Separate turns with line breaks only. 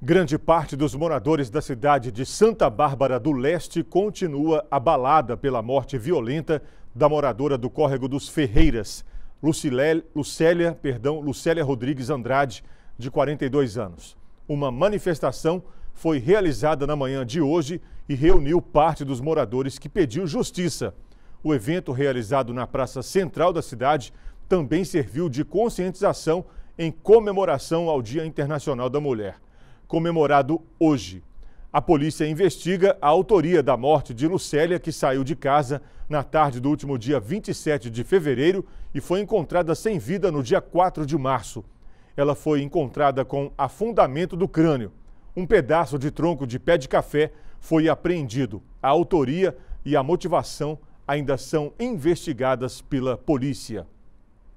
Grande parte dos moradores da cidade de Santa Bárbara do Leste continua abalada pela morte violenta da moradora do córrego dos Ferreiras, Lucilé, Lucélia, perdão, Lucélia Rodrigues Andrade, de 42 anos. Uma manifestação foi realizada na manhã de hoje e reuniu parte dos moradores que pediu justiça. O evento, realizado na praça central da cidade, também serviu de conscientização em comemoração ao Dia Internacional da Mulher comemorado hoje. A polícia investiga a autoria da morte de Lucélia, que saiu de casa na tarde do último dia 27 de fevereiro e foi encontrada sem vida no dia 4 de março. Ela foi encontrada com afundamento do crânio. Um pedaço de tronco de pé de café foi apreendido. A autoria e a motivação ainda são investigadas pela polícia.